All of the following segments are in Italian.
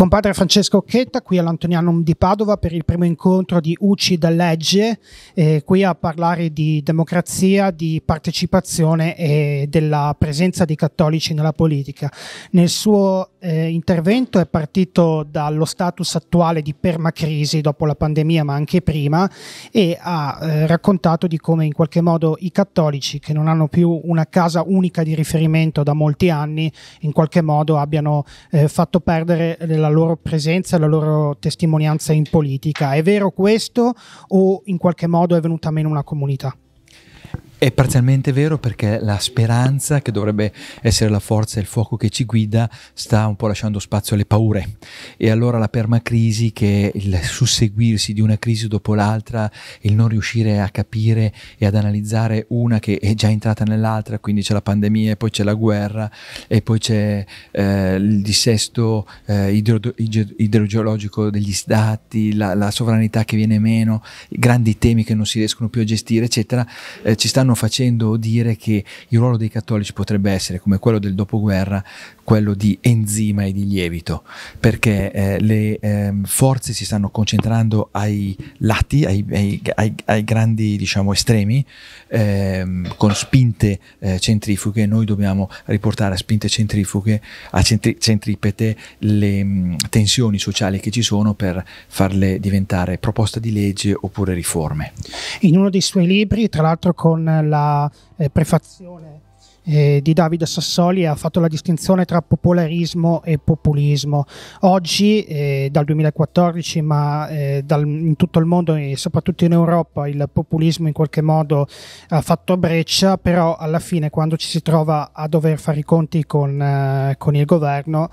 con padre Francesco Occhetta qui all'Antonianum di Padova per il primo incontro di UCI da legge, eh, qui a parlare di democrazia, di partecipazione e della presenza dei cattolici nella politica. Nel suo eh, intervento è partito dallo status attuale di permacrisi dopo la pandemia ma anche prima e ha eh, raccontato di come in qualche modo i cattolici che non hanno più una casa unica di riferimento da molti anni in qualche modo abbiano eh, fatto perdere la loro presenza e la loro testimonianza in politica. È vero questo o in qualche modo è venuta meno una comunità? È parzialmente vero perché la speranza, che dovrebbe essere la forza e il fuoco che ci guida, sta un po' lasciando spazio alle paure. E allora la permacrisi, che è il susseguirsi di una crisi dopo l'altra, il non riuscire a capire e ad analizzare una che è già entrata nell'altra, quindi c'è la pandemia, poi c'è la guerra, e poi c'è eh, il dissesto eh, idro- idrogeologico degli stati, la, la, sovranità che viene meno, i grandi temi che non si riescono più a gestire, eccetera, eh, ci stanno stanno facendo dire che il ruolo dei cattolici potrebbe essere, come quello del dopoguerra, quello di enzima e di lievito, perché eh, le eh, forze si stanno concentrando ai lati, ai, ai, ai, ai grandi diciamo, estremi, ehm, con spinte eh, centrifughe, noi dobbiamo riportare a spinte centrifughe, a centri, centripete, le mh, mm, tensioni sociali che ci sono per farle diventare proposta di legge oppure riforme. In uno dei suoi libri, tra l'altro con la eh, prefazione eh, di Davide Sassoli ha fatto la distinzione tra popolarismo e populismo. Oggi, eh, dal 2014, ma eh, dal, in tutto il mondo e soprattutto in Europa, il populismo in qualche modo ha fatto breccia, però alla fine quando ci si trova a dover fare i conti con, eh, con il governo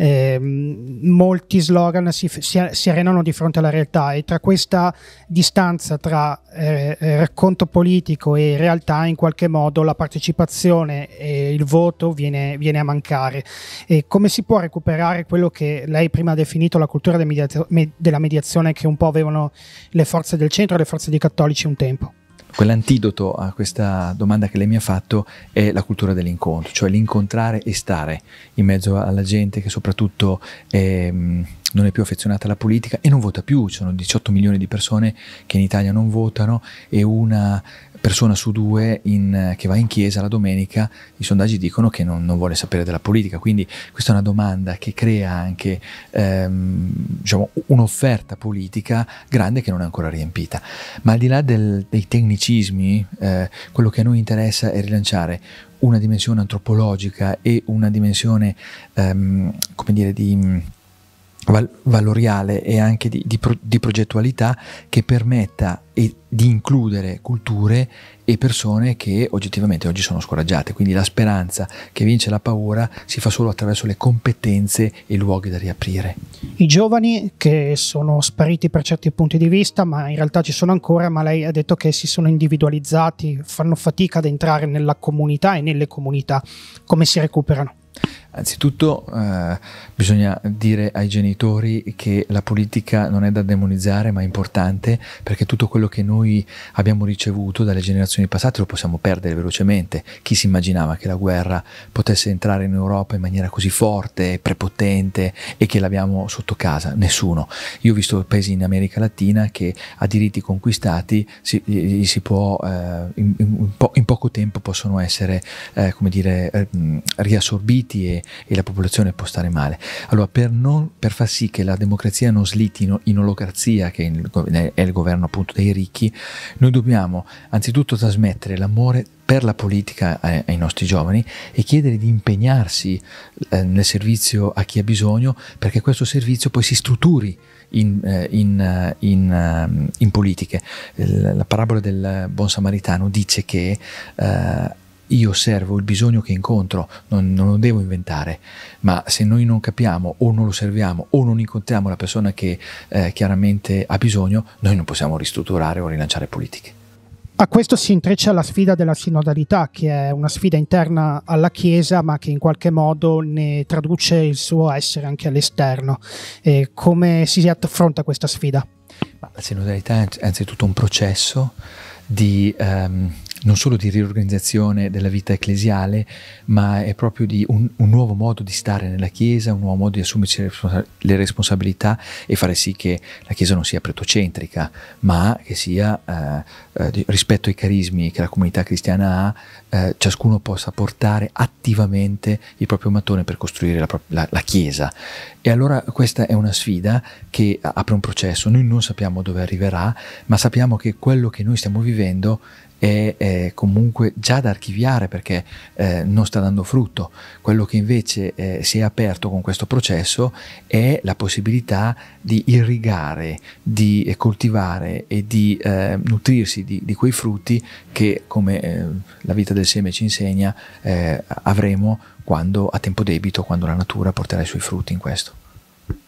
eh, molti slogan si, si, si, arenano di fronte alla realtà e tra questa distanza tra eh, eh, racconto politico e realtà in qualche modo la partecipazione e il voto viene, viene a mancare. E come si può recuperare quello che lei prima ha definito la cultura de mediazio- me- della mediazione che un po' avevano le forze del centro e le forze dei cattolici un tempo? Quell'antidoto a questa domanda che lei mi ha fatto è la cultura dell'incontro, cioè l'incontrare e stare in mezzo alla gente che soprattutto è, non è più affezionata alla politica e non vota più, ci sono 18 milioni di persone che in Italia non votano e una persona su due in, che va in chiesa la domenica, i sondaggi dicono che non, non, vuole sapere della politica, quindi questa è una domanda che crea anche ehm, diciamo, un'offerta politica grande che non è ancora riempita. Ma al di là del, dei tecnicismi, eh, quello che a noi interessa è rilanciare una dimensione antropologica e una dimensione, ehm, come dire, di val- valoriale e anche di, di, pro- di progettualità che permetta e- di includere culture e persone che oggettivamente oggi sono scoraggiate. Quindi la speranza che vince la paura si fa solo attraverso le competenze e i luoghi da riaprire. I giovani che sono spariti per certi punti di vista, ma in realtà ci sono ancora, ma lei ha detto che si sono individualizzati, fanno fatica ad entrare nella comunità e nelle comunità. Come si recuperano? Anzitutto eh, bisogna dire ai genitori che la politica non è da demonizzare ma è importante perché tutto quello che noi abbiamo ricevuto dalle generazioni passate lo possiamo perdere velocemente. Chi si immaginava che la guerra potesse entrare in Europa in maniera così forte, prepotente e che l'abbiamo sotto casa? Nessuno. Io ho visto paesi in America Latina che a diritti conquistati si, si può, eh, in, in, po in, poco tempo possono essere eh, come dire, eh, riassorbiti e e, la popolazione può stare male. Allora, per, non, per, far sì che la democrazia non slitti in, in olocrazia, che è il governo appunto dei ricchi, noi dobbiamo anzitutto trasmettere l'amore per la politica eh, ai nostri giovani e chiedere di impegnarsi eh, nel servizio a chi ha bisogno perché questo servizio poi si strutturi in, eh, in, in, ehm, in politiche. La parabola del buon samaritano dice che io servo il bisogno che incontro, non, non, lo devo inventare, ma se noi non capiamo o non lo serviamo o non incontriamo la persona che eh, chiaramente ha bisogno, noi non possiamo ristrutturare o rilanciare politiche. A questo si intreccia la sfida della sinodalità, che è una sfida interna alla Chiesa, ma che in qualche modo ne traduce il suo essere anche all'esterno. E come si affronta questa sfida? la sinodalità è anzitutto un processo di ehm, non solo di riorganizzazione della vita ecclesiale, ma è proprio di un, un nuovo modo di stare nella Chiesa, un nuovo modo di assumerci le responsabilità e fare sì che la Chiesa non sia pretocentrica, ma che sia eh, eh, rispetto ai carismi che la comunità cristiana ha, eh, ciascuno possa portare attivamente il proprio mattone per costruire la, la, la Chiesa. E allora questa è una sfida che apre un processo, noi non sappiamo dove arriverà, ma sappiamo che quello che noi stiamo vivendo è, eh, comunque già da archiviare perché eh, non sta dando frutto. Quello che invece eh, si è aperto con questo processo è la possibilità di irrigare, di eh, coltivare e di eh, nutrirsi di, di, quei frutti che, come eh, la vita del seme ci insegna, avremo quando a tempo debito, quando la natura porterà i suoi frutti in questo.